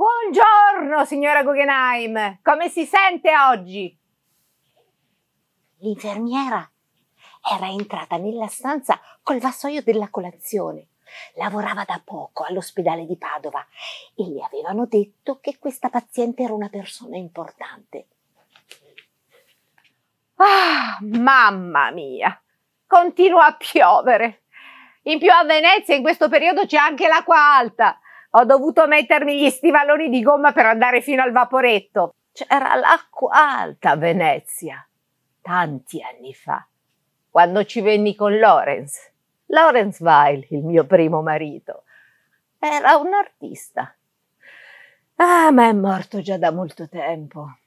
Buongiorno, signora Guggenheim. Come si sente oggi? L'infermiera era entrata nella stanza col vassoio della colazione. Lavorava da poco all'ospedale di Padova e le avevano detto che questa paziente era una persona importante. Ah, mamma mia! Continua a piovere. In più a Venezia in questo periodo c'è anche l'acqua alta ho dovuto mettermi gli stivaloni di gomma per andare fino al vaporetto. C'era l'acqua alta a Venezia, tanti anni fa, quando ci venni con Lawrence, Lawrence Weil, il mio primo marito. Era un artista. Ah, ma è morto già da molto tempo.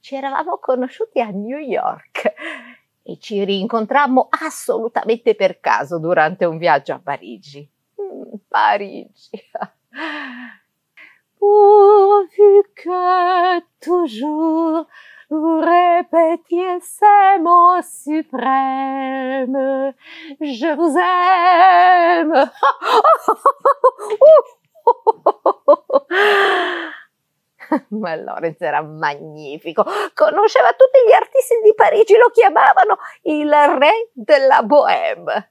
Ci eravamo conosciuti a New York e ci rincontrammo assolutamente per caso durante un viaggio a Parigi. Parigi. Pourvu que toujours vous répétiez ces mots suprêmes, je vous aime. Ma Lorenz era magnifico, conosceva tutti gli artisti di Parigi, lo chiamavano il re della Bohème.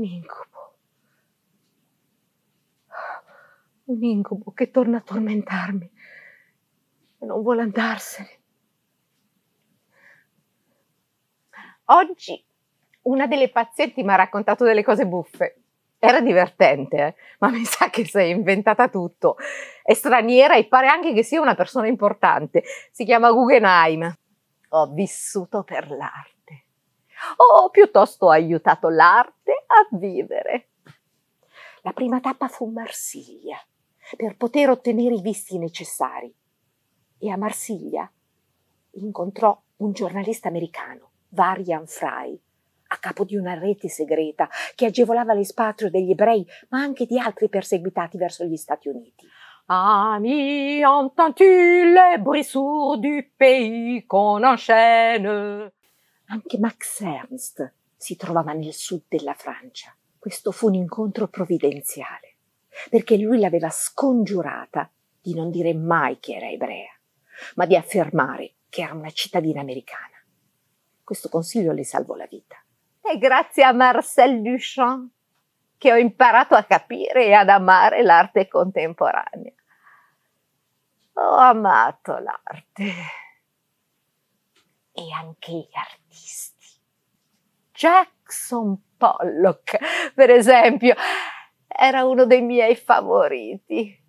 un incubo. Un incubo che torna a tormentarmi e non vuole andarsene. Oggi una delle pazienti mi ha raccontato delle cose buffe. Era divertente, eh? ma mi sa che sei inventata tutto. È straniera e pare anche che sia una persona importante. Si chiama Guggenheim. Ho vissuto per l'arte. Ho piuttosto aiutato l'arte a vivere. La prima tappa fu Marsiglia, per poter ottenere i visti necessari. E a Marsiglia incontrò un giornalista americano, Varian Fry, a capo di una rete segreta che agevolava l'espatrio degli ebrei, ma anche di altri perseguitati verso gli Stati Uniti. Ami, entends-tu les bruits sourds du pays qu'on enchaîne? Anche Max Ernst si trovava nel sud della Francia. Questo fu un incontro provvidenziale, perché lui l'aveva scongiurata di non dire mai che era ebrea, ma di affermare che era una cittadina americana. Questo consiglio le salvò la vita. È grazie a Marcel Duchamp che ho imparato a capire e ad amare l'arte contemporanea. Ho amato l'arte e anche gli artisti. Jackson Pollock, per esempio, era uno dei miei favoriti.